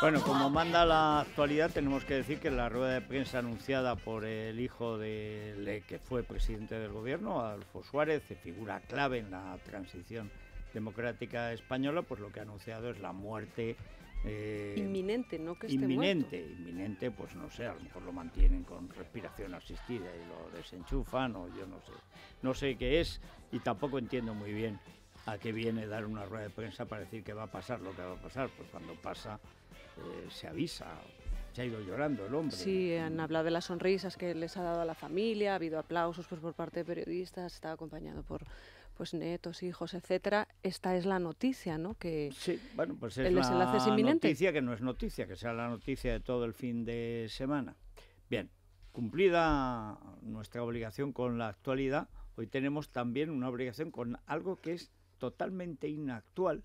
Bueno, como manda la actualidad, tenemos que decir que la rueda de prensa anunciada por el hijo del que fue presidente del gobierno, Adolfo Suárez, figura clave en la transición democrática española, pues lo que ha anunciado es la muerte. Eh, inminente, ¿no? Que esté inminente, inminente, pues no sé, a lo mejor lo mantienen con respiración asistida y lo desenchufan o yo no sé. No sé qué es y tampoco entiendo muy bien a qué viene dar una rueda de prensa para decir que va a pasar lo que va a pasar, pues cuando pasa eh, se avisa. Se ha ido llorando el hombre. Sí, han hablado de las sonrisas que les ha dado a la familia, ha habido aplausos pues, por parte de periodistas, Está acompañado por, pues netos, hijos, etcétera, esta es la noticia, ¿no? Que sí, bueno, pues es el inminente. noticia que no es noticia, que sea la noticia de todo el fin de semana. Bien, cumplida nuestra obligación con la actualidad, hoy tenemos también una obligación con algo que es totalmente inactual,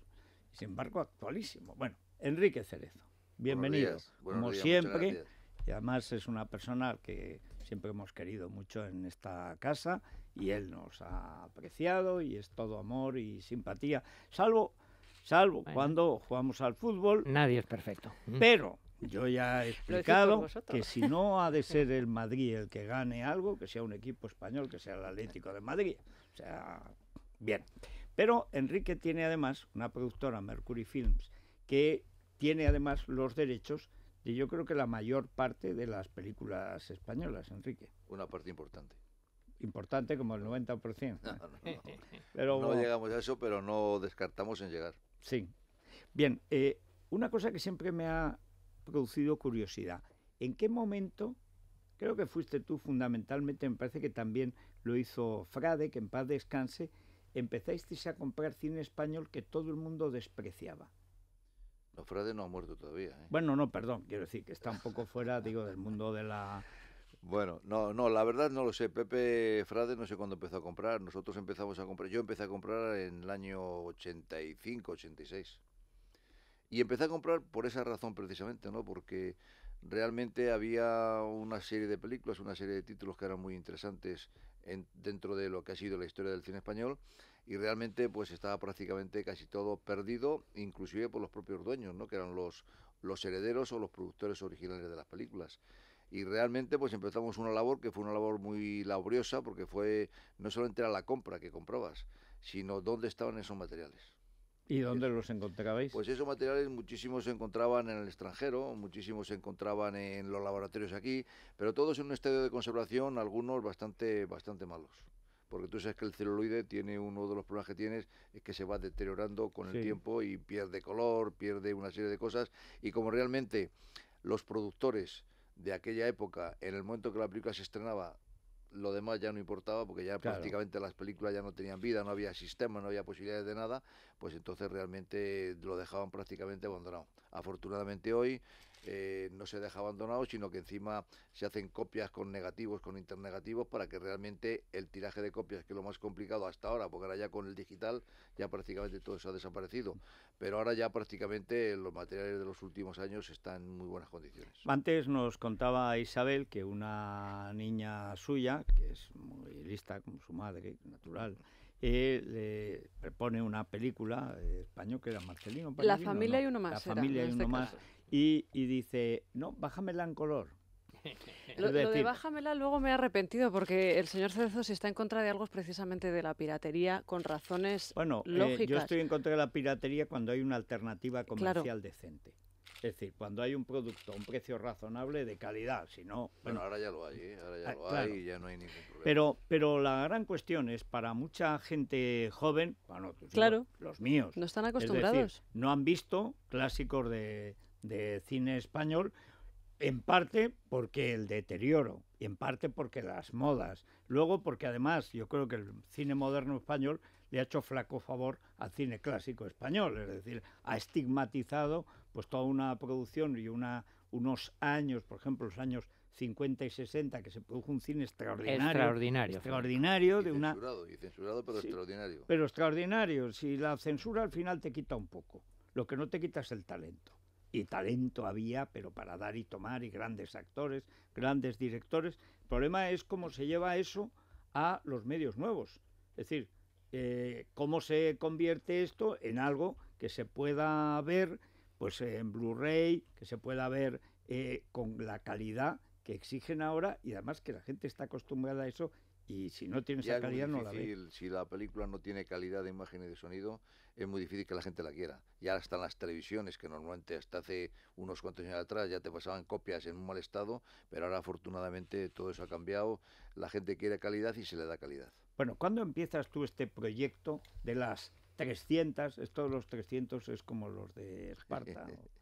sin embargo actualísimo. Bueno, Enrique Cerezo bienvenido. Como siempre, y además es una persona que siempre hemos querido mucho en esta casa y él nos ha apreciado y es todo amor y simpatía, salvo, salvo cuando jugamos al fútbol. Nadie es perfecto. Pero yo ya he explicado que si no ha de ser el Madrid el que gane algo, que sea un equipo español, que sea el Atlético de Madrid. O sea, bien. Pero Enrique tiene además una productora, Mercury Films, que tiene además los derechos de yo creo que la mayor parte de las películas españolas, Enrique. Una parte importante. Importante como el 90%. No, pero, no llegamos a eso, pero no descartamos en llegar. Sí. Bien, eh, una cosa que siempre me ha producido curiosidad. ¿En qué momento, creo que fuiste tú fundamentalmente, me parece que también lo hizo Frade, que en paz descanse, empezasteis a comprar cine español que todo el mundo despreciaba? No, Frade no ha muerto todavía. ¿eh? Bueno, no, perdón, quiero decir que está un poco fuera, digo, del mundo de la... Bueno, no, no, la verdad no lo sé. Pepe Frade no sé cuándo empezó a comprar. Nosotros empezamos a comprar, yo empecé a comprar en el año 85, 86. Y empecé a comprar por esa razón precisamente, ¿no? Porque realmente había una serie de películas, una serie de títulos que eran muy interesantes dentro de lo que ha sido la historia del cine español y realmente pues estaba prácticamente casi todo perdido, inclusive por los propios dueños, ¿no? que eran los, los herederos o los productores originales de las películas y realmente pues empezamos una labor que fue una labor muy laboriosa porque fue no solamente era la compra que comprabas, sino dónde estaban esos materiales. ¿Y dónde los encontrabais? Pues esos materiales muchísimos se encontraban en el extranjero, muchísimos se encontraban en los laboratorios aquí, pero todos en un estadio de conservación, algunos bastante, bastante malos porque tú sabes que el celuloide tiene uno de los problemas que tienes es que se va deteriorando con el tiempo y pierde color, pierde una serie de cosas y como realmente los productores de aquella época, en el momento que la película se estrenaba, lo demás ya no importaba porque ya prácticamente las películas ya no tenían vida, no había sistema, no había posibilidades de nada, pues entonces realmente lo dejaban prácticamente abandonado. Afortunadamente hoy eh, no se deja abandonado, sino que encima se hacen copias con negativos, con internegativos, para que realmente el tiraje de copias, que es lo más complicado hasta ahora, porque ahora ya con el digital ya prácticamente todo eso ha desaparecido, pero ahora ya prácticamente los materiales de los últimos años están en muy buenas condiciones. Antes nos contaba Isabel que una niña suya, que es muy lista como su madre, natural, le eh, propone una película eh, español que era Marcelino. La familia y uno más. Este y dice, no, bájamela en color. Lo, de bájamela luego me he arrepentido porque el señor Cerezo si está en contra de algo es precisamente de la piratería con razones bueno, eh, lógicas. yo estoy en contra de la piratería cuando hay una alternativa comercial decente. Es decir, cuando hay un producto a un precio razonable de calidad, si no... Bueno, ahora ya lo hay, ¿eh? ahora ya ah, lo hay y ya no hay ningún problema. Pero, pero la gran cuestión es, para mucha gente joven, bueno, claro. los míos... No están acostumbrados. no han visto clásicos de, de cine español en parte porque el deterioro, en parte porque las modas, luego porque además yo creo que el cine moderno español le ha hecho flaco favor al cine clásico español, es decir, ha estigmatizado pues toda una producción y una, unos años, por ejemplo, los años 50 y 60, que se produjo un cine extraordinario. Extraordinario. Extraordinario. de censurado, y censurado, pero extraordinario. Pero extraordinario. Si la censura al final te quita un poco, lo que no te quita es el talento y talento había, pero para dar y tomar, y grandes actores, grandes directores. El problema es cómo se lleva eso a los medios nuevos. Es decir, eh, cómo se convierte esto en algo que se pueda ver pues en Blu-ray, que se pueda ver eh, con la calidad que exigen ahora y además que la gente está acostumbrada a eso y si no tiene esa calidad, no la ve. Si la película no tiene calidad de imagen y de sonido, es muy difícil que la gente la quiera. Ya están las televisiones, que normalmente hasta hace unos cuantos años atrás ya te pasaban copias en un mal estado, pero ahora afortunadamente todo eso ha cambiado. La gente quiere calidad y se le da calidad. Bueno, ¿cuándo empiezas tú este proyecto de las 300? Esto de los 300 es como los de Esparta.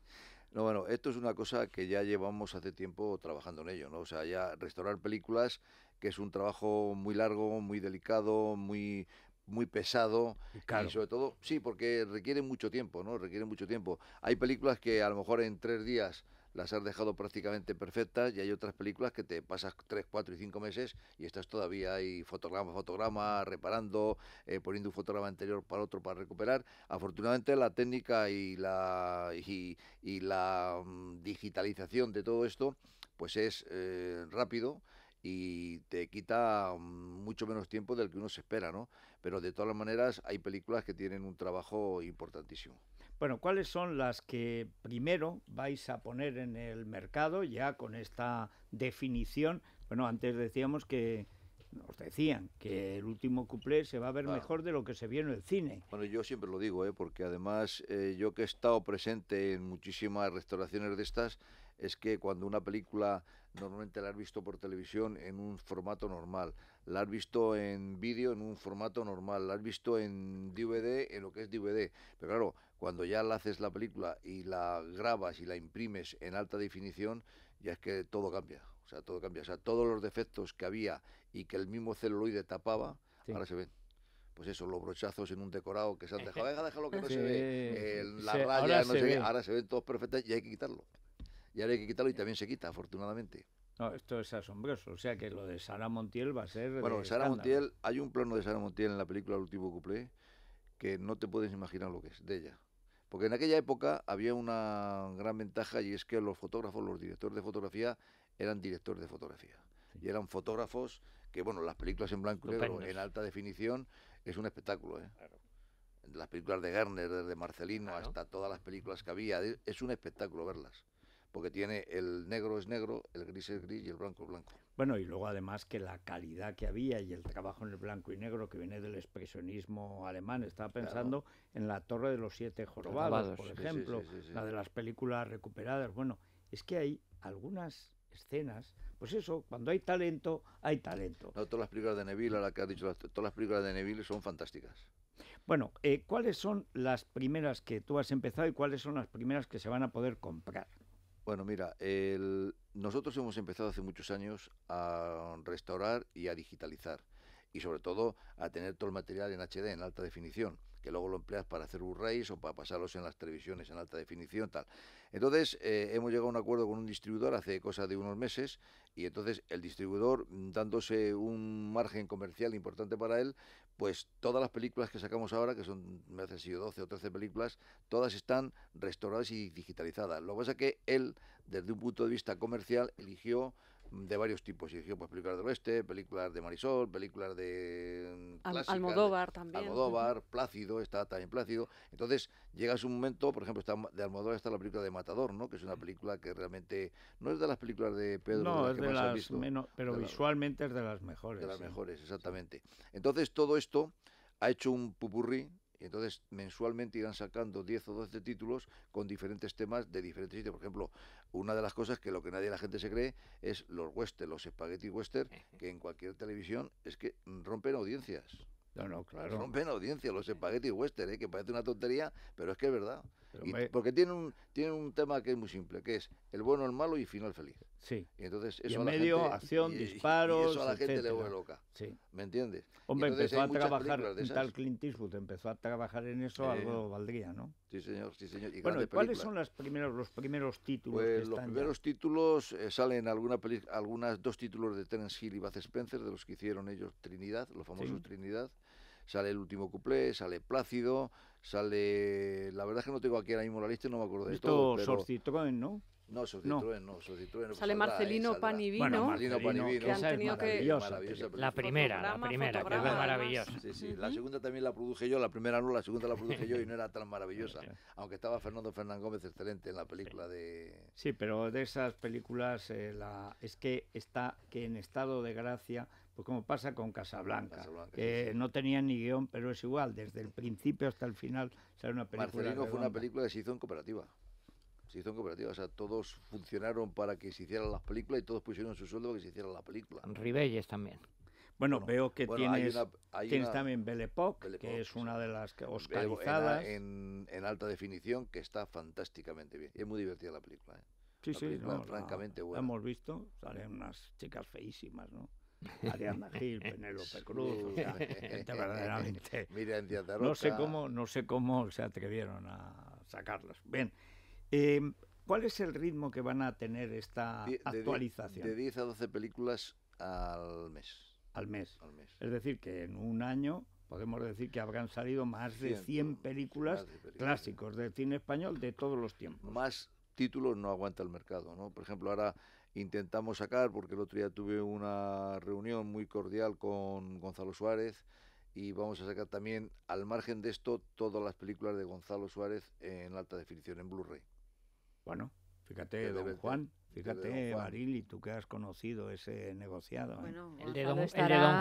No, bueno, esto es una cosa que ya llevamos hace tiempo trabajando en ello, ¿no? O sea, ya restaurar películas que es un trabajo muy largo, muy delicado, muy muy pesado y sobre todo sí porque requiere mucho tiempo no requiere mucho tiempo hay películas que a lo mejor en tres días las has dejado prácticamente perfectas y hay otras películas que te pasas ...tres, cuatro y cinco meses y estás todavía ahí fotograma, fotograma, reparando, eh, poniendo un fotograma anterior para otro para recuperar. Afortunadamente la técnica y la, y, la mm, digitalización de todo esto pues es eh, rápido y te quita mm, mucho menos tiempo del que uno se espera, ¿no? Pero de todas maneras hay películas que tienen un trabajo importantísimo. Bueno, ¿cuáles son las que primero vais a poner en el mercado ya con esta definición? Bueno, antes decíamos que nos decían que el último cuplé se va a ver mejor de lo que se vio en el cine. Bueno, yo siempre lo digo, ¿eh? porque además eh, yo que he estado presente en muchísimas restauraciones de estas, es que cuando una película normalmente la has visto por televisión en un formato normal, la has visto en vídeo en un formato normal, la has visto en DVD en lo que es DVD, pero claro, cuando ya la haces la película y la grabas y la imprimes en alta definición, ya es que todo cambia, o sea, todo cambia, o sea, todos los defectos que había y que el mismo celuloide tapaba, ahora se ven pues eso, los brochazos en un decorado que se han dejado, venga, déjalo que no se ve, la raya no se, ahora se ven todos perfectos y hay que quitarlo y ahora hay que quitarlo y eh. también se quita, afortunadamente. No, esto es asombroso. O sea que lo de Sara Montiel va a ser. Bueno, Sara Montiel, hay un plano de Sara Montiel en la película El último cuplé que no te puedes imaginar lo que es de ella. Porque en aquella época había una gran ventaja y es que los fotógrafos, los directores de fotografía, eran directores de fotografía. Y eran fotógrafos que, bueno, las películas en blanco y negro, en alta definición, es un espectáculo. ¿eh? Las películas de Garner, desde Marcelino hasta todas las películas que había, es un espectáculo verlas porque tiene el negro es negro, el gris es gris y el blanco es blanco. Bueno, y luego además que la calidad que había y el trabajo en el blanco y negro que viene del expresionismo alemán. Estaba pensando en la Torre de los Siete Jorobados, por ejemplo, la de las películas recuperadas. Bueno, es que hay algunas escenas, pues eso, cuando hay talento, hay talento. todas las películas de Neville, la que has dicho, todas las películas de Neville son fantásticas. Bueno, eh, ¿cuáles son las primeras que tú has empezado y cuáles son las primeras que se van a poder comprar? Bueno, mira, nosotros hemos empezado hace muchos años a restaurar y a digitalizar y sobre todo a tener todo el material en HD, en alta definición, que luego lo empleas para hacer un rays o para pasarlos en las televisiones en alta definición, tal. Entonces, eh, hemos llegado a un acuerdo con un distribuidor hace cosa de unos meses, y entonces el distribuidor, dándose un margen comercial importante para él, pues todas las películas que sacamos ahora, que son, me hace sido 12 o 13 películas, todas están restauradas y digitalizadas. Lo que pasa es que él, desde un punto de vista comercial, eligió de varios tipos. y pues, películas del oeste, películas de Marisol, películas de. Mm, Almodóvar también. Almodóvar, Plácido, está también Plácido. Entonces, llegas un momento, por ejemplo, está, de Almodóvar está la película de Matador, ¿no? Que es una película que realmente. No es de las películas de Pedro, no, menos, pero visualmente es de las mejores. De las mejores, exactamente. Entonces, todo esto ha hecho un pupurrí y entonces mensualmente irán sacando 10 o 12 títulos con diferentes temas de diferentes sitios. Por ejemplo, una de las cosas que lo que nadie la gente se cree es los western, los espaguetis western, que en cualquier televisión es que rompen audiencias. No, no, claro. Rompen audiencias los espaguetis western, ¿eh? que parece una tontería, pero es que es verdad. Porque tiene un, tiene un tema que es muy simple, que es el bueno, el malo y final feliz. Sí. Y entonces eso en medio, acción, disparos. eso a la gente le vuelve loca. Sí. ¿Me entiendes? Hombre, empezó a trabajar, tal Clint Eastwood empezó a trabajar en eso, algo valdría, ¿no? Sí, señor, sí, señor. bueno, ¿cuáles son las primeros, los primeros títulos? Pues los primeros títulos eh, salen alguna peli, algunas dos títulos de Terence Hill y Bath Spencer, de los que hicieron ellos Trinidad, los famosos Trinidad sale el último cuplé, sale Plácido, sale... La verdad es que no tengo aquí ahora mismo la lista y no me acuerdo de Esto todo. Pero... ¿no? No, Sorcitroen, no, sale pues Marcelino eh, Panivino. Bueno, Marcelino Panivino. Que han tenido que... La primera, la primera, que fue maravillosa. Sí, sí, la segunda también la produje yo, la primera no, la segunda la produje yo y no era tan maravillosa. aunque estaba Fernando Fernández Gómez excelente en la película de... Sí, pero de esas películas eh, es que está que en estado de gracia pues como pasa con Casablanca, que no tenía ni guión, pero es igual, desde el principio hasta el final sale una película. Marcelino fue una película que se hizo en cooperativa. Se hizo en cooperativa, o sea, todos funcionaron para que se hicieran las películas y todos pusieron su sueldo para que se hiciera la película. Ribelles también. Bueno, veo que tienes, también Belle que es una de las oscalizadas. En, en, alta definición, que está fantásticamente bien. Es muy divertida la película. ¿eh? Sí, sí, no, francamente buena. La hemos visto, salen unas chicas feísimas, ¿no? Ariana Gil, Penélope Cruz, o sea, gente verdaderamente. Miren no sé cómo, no sé cómo se atrevieron a sacarlas. Bien. Eh, ¿Cuál es el ritmo que van a tener esta actualización? De 10 a 12 películas al mes. Al mes. Es decir, que en un año podemos decir que habrán salido más de 100, películas, clásicos del cine español de todos los tiempos. Más títulos no aguanta el mercado, ¿no? Por ejemplo, ahora intentamos sacar, porque el otro día tuve una reunión muy cordial con Gonzalo Suárez y vamos a sacar también, al margen de esto, todas las películas de Gonzalo Suárez en alta definición, en Blu-ray. Bueno, fíjate, don Juan. Fíjate, Baril, y tú que has conocido ese negociado. ¿eh? el, de don,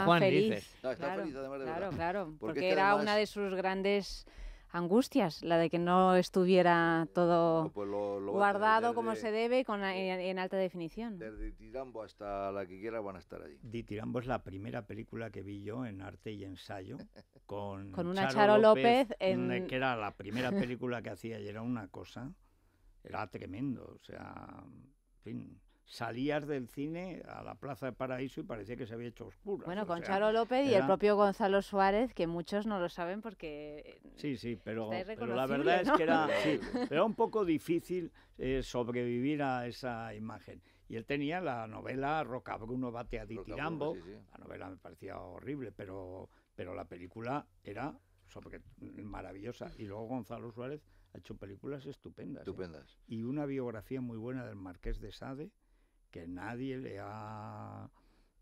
Juan, dices. No, está feliz, de Claro, claro, porque, este era una de sus grandes angustias, la de que no estuviera todo pues guardado como se debe con, en, alta definición. Desde Tirambo hasta la que quiera van a estar allí. Ditirambo es la primera película que vi yo en arte y ensayo con, una Charo, López, mm, que era la primera película que hacía y era una cosa, era tremendo, o sea, en fin salías del cine a la Plaza de Paraíso y parecía que se había hecho oscura. Bueno, con Charo López y el propio Gonzalo Suárez, que muchos no lo saben porque... Sí, sí, pero, la verdad es que era, un poco difícil eh, sobrevivir a esa imagen. Y él tenía la novela Bruno bate a Ditirambo, la novela me parecía horrible, pero, pero la película era sobre, maravillosa. Y luego Gonzalo Suárez ha hecho películas estupendas. ¿eh? estupendas. Y una biografía muy buena del Marqués de Sade, que nadie le ha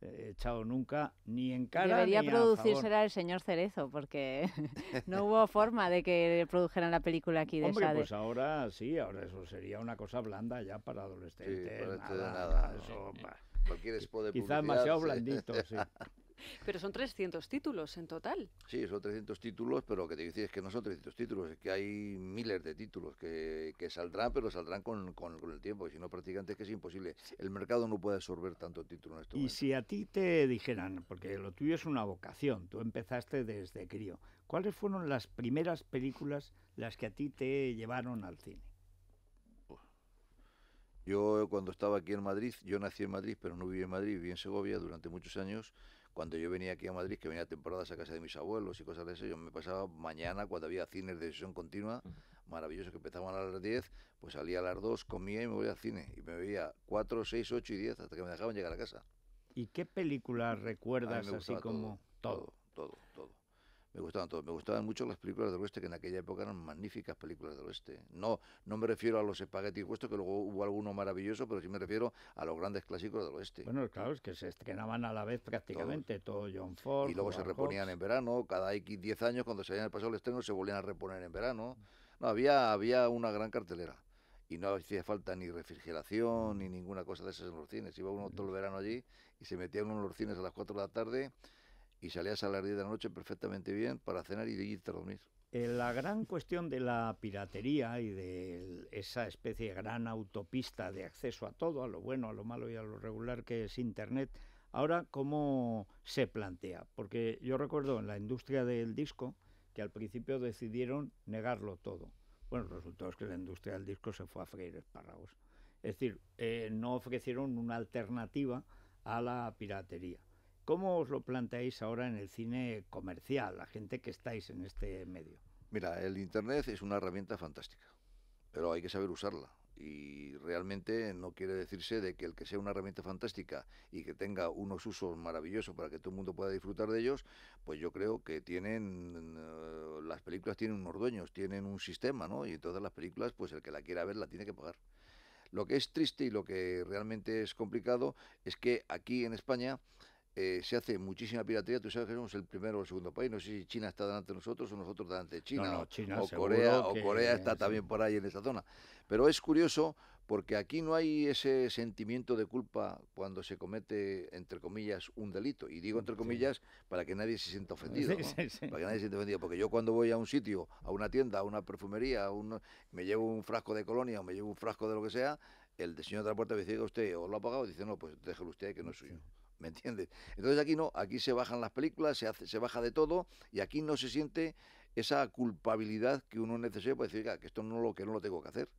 eh, echado nunca ni en cara Debería producirse era el señor Cerezo porque no hubo forma de que produjeran la película aquí de Hombre, pues ahora sí, ahora eso sería una cosa blanda ya para adolescentes, sí, este nada, nada, eso, eh, demasiado blandito, sí. Pero son 300 títulos en total. Sí, son 300 títulos, pero lo que te decía es que no son 300 títulos, es que hay miles de títulos que, que saldrán, pero saldrán con, con, el tiempo, y si no, prácticamente es que es imposible. El mercado no puede absorber tanto título en este Y si a ti te dijeran, porque lo tuyo es una vocación, tú empezaste desde crío, ¿cuáles fueron las primeras películas las que a ti te llevaron al cine? Yo cuando estaba aquí en Madrid, yo nací en Madrid, pero no viví en Madrid, viví en Segovia durante muchos años cuando yo venía aquí a Madrid, que venía temporadas a casa de mis abuelos y cosas de eso, yo me pasaba mañana cuando había cines de sesión continua, maravilloso, que empezaban a las 10, pues salía a las 2, comía y me voy al cine. Y me veía 4, 6, 8 y 10 hasta que me dejaban llegar a casa. ¿Y qué película recuerdas así como Todo, todo, todo me gustaban todos. Me gustaban mucho las películas del oeste, que en aquella época eran magníficas películas del oeste. No, no me refiero a los espaguetis puestos, que luego hubo alguno maravilloso, pero sí me refiero a los grandes clásicos del oeste. Bueno, claro, es que se estrenaban a la vez prácticamente todo John Ford. Y luego se reponían en verano, cada X 10 años, cuando se habían pasado el estreno, se volvían a reponer en verano. No, había, había una gran cartelera y no hacía falta ni refrigeración ni ninguna cosa de esas en los cines. Iba uno todo el verano allí y se metía uno en los cines a las 4 de la tarde y salías a las 10 de la noche perfectamente bien para cenar y irte a dormir. Eh, la gran cuestión de la piratería y de esa especie de gran autopista de acceso a todo, a lo bueno, a lo malo y a lo regular que es Internet, ahora cómo se plantea. Porque yo recuerdo en la industria del disco que al principio decidieron negarlo todo. Bueno, el resultado es que la industria del disco se fue a freír espárragos. Es decir, eh, no ofrecieron una alternativa a la piratería. ¿Cómo os lo planteáis ahora en el cine comercial, la gente que estáis en este medio? Mira, el Internet es una herramienta fantástica, pero hay que saber usarla. Y realmente no quiere decirse de que el que sea una herramienta fantástica y que tenga unos usos maravillosos para que todo el mundo pueda disfrutar de ellos, pues yo creo que tienen, eh, las películas tienen unos dueños, tienen un sistema, ¿no? Y todas las películas, pues el que la quiera ver la tiene que pagar. Lo que es triste y lo que realmente es complicado es que aquí en España eh, se hace muchísima piratería. Tú sabes que somos el primero o el segundo país. No sé si China está delante de nosotros o nosotros delante de China. o, Corea, o Corea está también por ahí en esa zona. Pero es curioso porque aquí no hay ese sentimiento de culpa cuando se comete, entre comillas, un delito. Y digo entre comillas para que nadie se sienta ofendido. nadie se sienta ofendido. Porque yo cuando voy a un sitio, a una tienda, a una perfumería, a me llevo un frasco de colonia o me llevo un frasco de lo que sea, el señor de la puerta me dice, usted o lo ha pagado, dice, no, pues déjelo usted que no es suyo. ¿me entiendes? Entonces aquí no, aquí se bajan las películas, se, se baja de todo y aquí no se siente esa culpabilidad que uno necesita para decir que esto no lo que no lo tengo que hacer.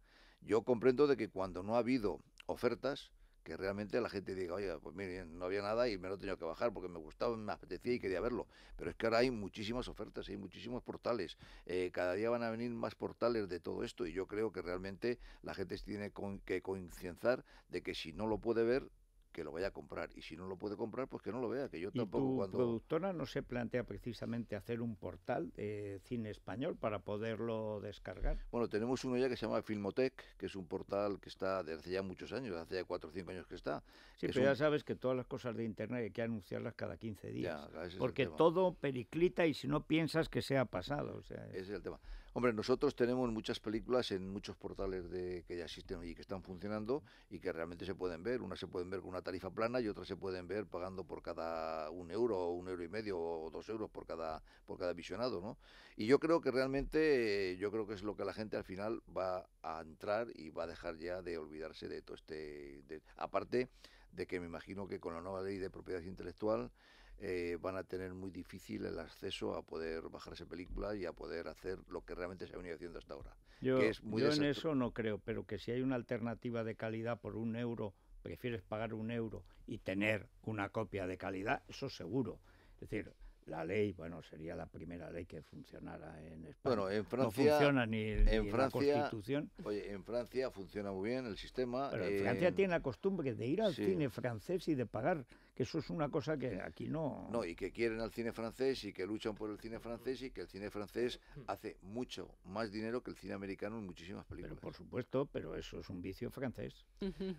Yo comprendo de que cuando no ha habido ofertas, que realmente la gente diga, oye, pues miren, no había nada y me lo tenía que bajar porque me gustaba, me apetecía y quería verlo. Pero es que ahora hay muchísimas ofertas, hay muchísimos portales. Eh, cada día van a venir más portales de todo esto y yo creo que realmente la gente tiene que concienciar de que si no lo puede ver, que lo vaya a comprar. Y si no lo puede comprar, pues que no lo vea, que yo tampoco ¿Y tu productora no se plantea precisamente hacer un portal de cine español para poderlo descargar? Bueno, tenemos uno ya que se llama Filmotec, que es un portal que está desde hace ya muchos años, hace ya 4 o 5 años que está. Sí, pero ya sabes que todas las cosas de Internet hay que anunciarlas cada 15 días, porque todo periclita y si no piensas que se ha pasado. O sea, Ese es el tema. Hombre, nosotros tenemos muchas películas en muchos portales de, que ya existen y que están funcionando y que realmente se pueden ver. Unas se pueden ver con una tarifa plana y otras se pueden ver pagando por cada un euro o un euro y medio o dos euros por cada, por cada visionado, ¿no? Y yo creo que realmente, yo creo que es lo que la gente al final va a entrar y va a dejar ya de olvidarse de todo este... aparte de que me imagino que con la nueva ley de propiedad intelectual eh, van a tener muy difícil el acceso a poder bajarse películas y a poder hacer lo que realmente se ha venido haciendo hasta ahora. Yo, en eso no creo, pero que si hay una alternativa de calidad por un euro, prefieres pagar un euro y tener una copia de calidad, eso seguro. Es decir, la ley, bueno, sería la primera ley que funcionara en España. Bueno, en Francia. No funciona ni, en la Constitución. Oye, en Francia funciona muy bien el sistema. Pero eh, Francia tiene la costumbre de ir al cine francés y de pagar que eso es una cosa que aquí no... No, y que quieren al cine francés y que luchan por el cine francés y que el cine francés mm. hace mucho más dinero que el cine americano en muchísimas películas. Pero por supuesto, pero eso es un vicio francés.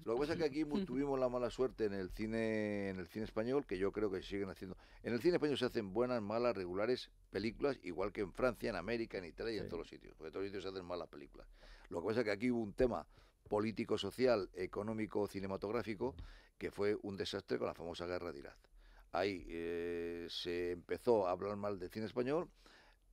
Lo que pasa es que aquí tuvimos la mala suerte en el cine en el cine español, que yo creo que siguen haciendo. En el cine español se hacen buenas, malas, regulares películas, igual que en Francia, en América, en Italia en todos los sitios, porque en todos los sitios se hacen malas películas. Lo que pasa es que aquí hubo un tema político, social, económico, cinematográfico, que fue un desastre con la famosa guerra de Irak. Ahí eh, se empezó a hablar mal del cine español,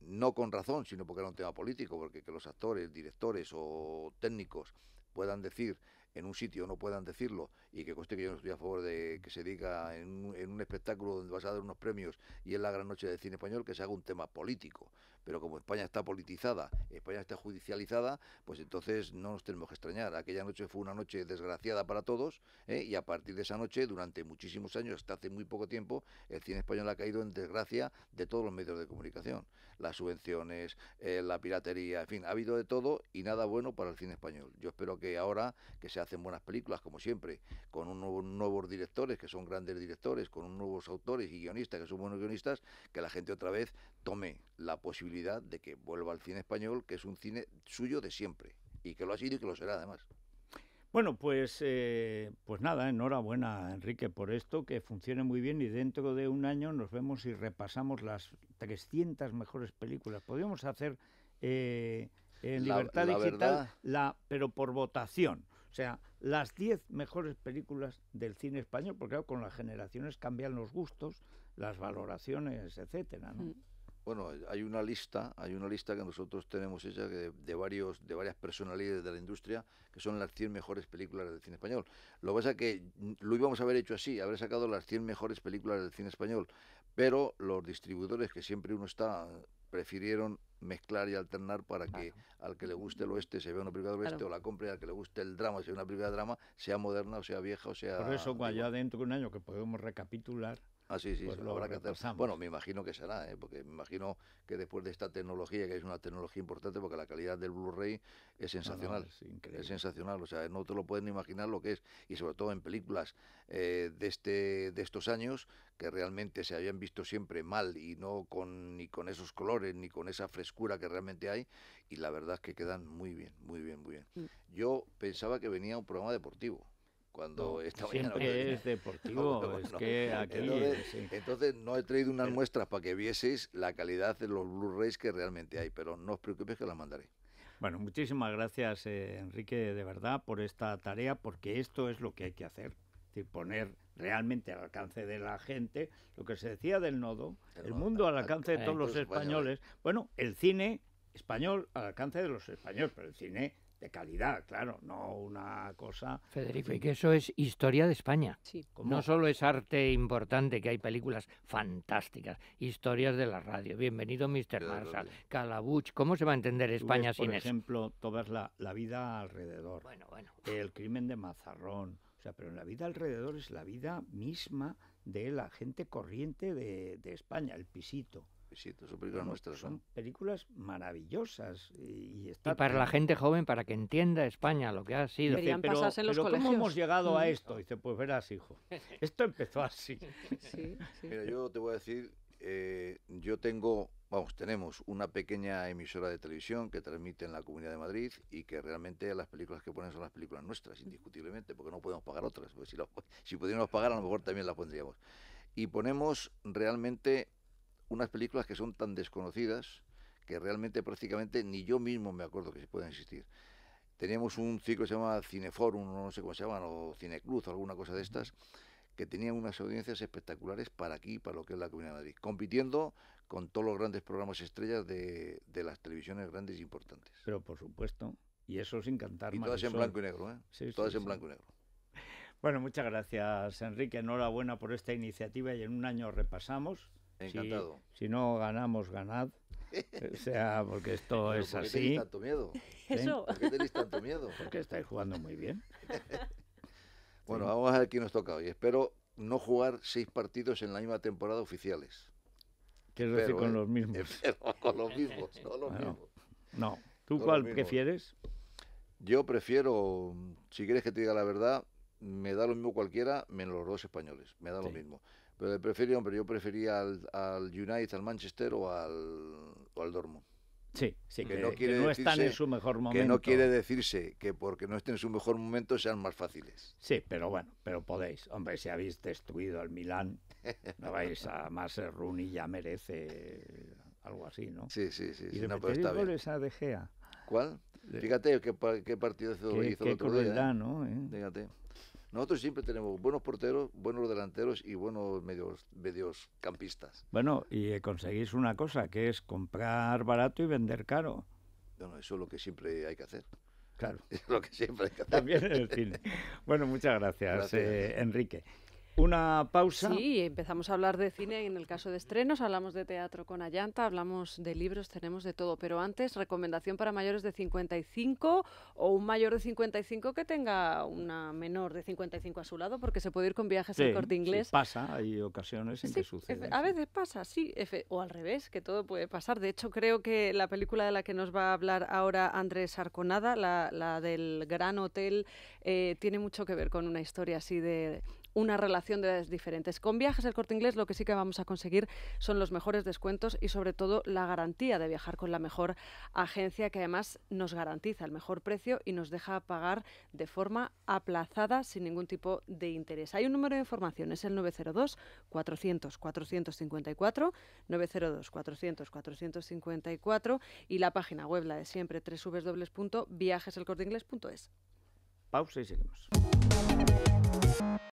no con razón, sino porque era un tema político, porque que los actores, directores o técnicos puedan decir en un sitio, o no puedan decirlo, y que conste que yo no estoy a favor de que se diga en un, espectáculo donde vas a dar unos premios y en la gran noche del cine español que se haga un tema político. Pero como España está politizada, España está judicializada, pues entonces no nos tenemos que extrañar. Aquella noche fue una noche desgraciada para todos ¿eh? y a partir de esa noche, durante muchísimos años, hasta hace muy poco tiempo, el cine español ha caído en desgracia de todos los medios de comunicación. Las subvenciones, eh, la piratería, en fin, ha habido de todo y nada bueno para el cine español. Yo espero que ahora que se hacen buenas películas, como siempre, con un nuevos directores que son grandes directores, con nuevos autores y guionistas que son buenos guionistas, que la gente otra vez tome la posibilidad de que vuelva al cine español, que es un cine suyo de siempre, y que lo ha sido y que lo será además. Bueno, pues, eh, pues nada, enhorabuena Enrique por esto, que funcione muy bien y dentro de un año nos vemos y repasamos las 300 mejores películas. Podríamos hacer eh, en Libertad Digital, la, pero por votación. O sea, las 10 mejores películas del cine español, porque con las generaciones cambian los gustos, las valoraciones, etcétera, ¿no? Mm. Bueno, hay una lista, hay una lista que nosotros tenemos hecha de, varios, de varias personalidades de la industria que son las 100 mejores películas del cine español. Lo que pasa es que lo íbamos a haber hecho así, haber sacado las 100 mejores películas del cine español, pero los distribuidores, que siempre uno está, prefirieron mezclar y alternar para que al que le guste el oeste se vea una película del oeste o la compre, al que le guste el drama se vea una película de drama, sea moderna o sea vieja o sea... Por eso, ya dentro de un año que podemos recapitular, Ah, sí, sí, pues lo habrá que hacer. Bueno, me imagino que será, ¿eh? porque me imagino que después de esta tecnología, que es una tecnología importante, porque la calidad del Blu-ray es sensacional. es, sensacional, o sea, no te lo pueden imaginar lo que es, y sobre todo en películas eh, de, este, de estos años, que realmente se habían visto siempre mal y no con, ni con esos colores, ni con esa frescura que realmente hay, y la verdad es que quedan muy bien, muy bien, muy bien. Mm. Yo pensaba que venía un programa deportivo cuando esta mañana... Siempre es deportivo, es que Entonces, no he traído unas eh. muestras para que vieseis la calidad de los Blu-rays que realmente hay, pero no os preocupéis que las mandaré. Bueno, muchísimas gracias eh, Enrique de verdad por esta tarea, porque esto es lo que hay que hacer, poner realmente al alcance de la gente, lo que se decía del nodo, el, mundo al alcance de todos los españoles, bueno, el cine español al alcance de los españoles, pero el cine de calidad, claro, no una cosa. Federico, y que eso es historia de España. No solo es arte importante, que hay películas fantásticas, historias de la radio. Bienvenido, Mr. Marshall, Calabuch. ¿Cómo se va a entender España sin eso? Por ejemplo, toda la, vida alrededor. Bueno, El crimen de Mazarrón. O sea, pero la vida alrededor es la vida misma de la gente corriente de, de España, el pisito son películas nuestras. Son películas maravillosas. Y, está para la gente joven, para que entienda España lo que ha sido. pero, ¿cómo hemos llegado a mm. esto? Dice, pues verás, hijo, esto empezó así. Mira, yo te voy a decir, eh, yo tengo, vamos, tenemos una pequeña emisora de televisión que transmite en la Comunidad de Madrid y que realmente las películas que ponen son las películas nuestras, indiscutiblemente, porque no podemos pagar otras. Pues si, si pudiéramos pagar, a lo mejor también las pondríamos. Y ponemos realmente unas películas que son tan desconocidas que realmente prácticamente ni yo mismo me acuerdo que se pueden existir. Teníamos un ciclo que se llama Cineforum, no sé cómo se llaman, o Cinecruz, o alguna cosa de estas, que tenían unas audiencias espectaculares para aquí, para lo que es la Comunidad de Madrid, compitiendo con todos los grandes programas estrellas de, las televisiones grandes e importantes. Pero por supuesto, y eso es cantar. Y todas en blanco y negro, ¿eh? todas en blanco y negro. Bueno, muchas gracias, Enrique. Enhorabuena por esta iniciativa y en un año repasamos Encantado. Si, no ganamos, ganad. O sea, porque esto es es ¿por qué así. Tenéis tanto miedo? Eso. ¿Por qué tenéis tanto miedo? Porque estáis jugando muy bien. bueno, vamos a ver quién nos toca hoy. Espero no jugar seis partidos en la misma temporada oficiales. Quiero decir, eh, con los mismos. con los mismos, no los mismos. No. ¿Tú cuál prefieres? Yo prefiero, si quieres que te diga la verdad, me da lo mismo cualquiera menos los dos españoles. Me da lo mismo. Pero yo prefería al, al United, al Manchester o al, o al Dortmund. Sí, sí, que, no, quiere no están en su mejor momento. Que no quiere decirse que porque no estén en su mejor momento sean más fáciles. Sí, pero bueno, pero podéis. Hombre, si habéis destruido al Milán, no vais a más. Eh, Rooney ya merece algo así, ¿no? Sí, sí, sí. Y sí, no, pero está De Gea. ¿Cuál? Fíjate qué, partido hizo qué, el otro ¿eh? crueldad, ¿no? ¿Eh? Fíjate. Nosotros siempre tenemos buenos porteros, buenos delanteros y buenos medios, medios campistas. Bueno, y conseguís una cosa, que es comprar barato y vender caro. Bueno, eso es lo que siempre hay que hacer. Claro. es lo que siempre hay que hacer. También en el cine. Bueno, muchas gracias. Eh, Enrique una pausa. Sí, empezamos a hablar de cine en el caso de estrenos, hablamos de teatro con Allanta, hablamos de libros, tenemos de todo. Pero antes, recomendación para mayores de 55 o un mayor de 55 que tenga una menor de 55 a su lado, porque se puede ir con viajes en corte inglés. Sí, pasa, hay ocasiones en que sucede. A veces pasa, sí, o al revés, que todo puede pasar. De hecho, creo que la película de la que nos va a hablar ahora Andrés Arconada, la, la del Gran Hotel, eh, tiene mucho que ver con una historia así de una relación de edades diferentes. Con viajes el corte inglés lo que sí que vamos a conseguir son los mejores descuentos y sobre todo la garantía de viajar con la mejor agencia que además nos garantiza el mejor precio y nos deja pagar de forma aplazada sin ningún tipo de interés. Hay un número de información, es el 902 400 454 902 400 454 y la página web la de siempre es Pausa y seguimos.